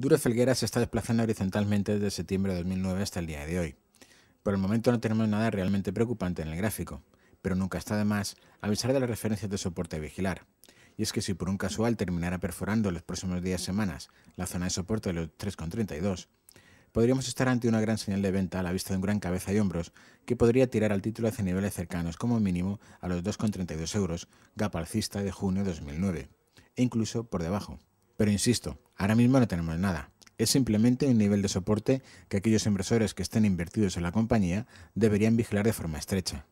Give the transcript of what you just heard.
Duro Felguera se está desplazando horizontalmente desde septiembre de 2009 hasta el día de hoy. Por el momento no tenemos nada realmente preocupante en el gráfico, pero nunca está de más avisar de las referencias de soporte a vigilar. Y es que si por un casual terminara perforando en los próximos días semanas la zona de soporte de los 3,32, podríamos estar ante una gran señal de venta a la vista de un gran cabeza y hombros que podría tirar al título hacia niveles cercanos como mínimo a los 2,32 euros, gap alcista de junio de 2009, e incluso por debajo. Pero insisto, ahora mismo no tenemos nada. Es simplemente un nivel de soporte que aquellos inversores que estén invertidos en la compañía deberían vigilar de forma estrecha.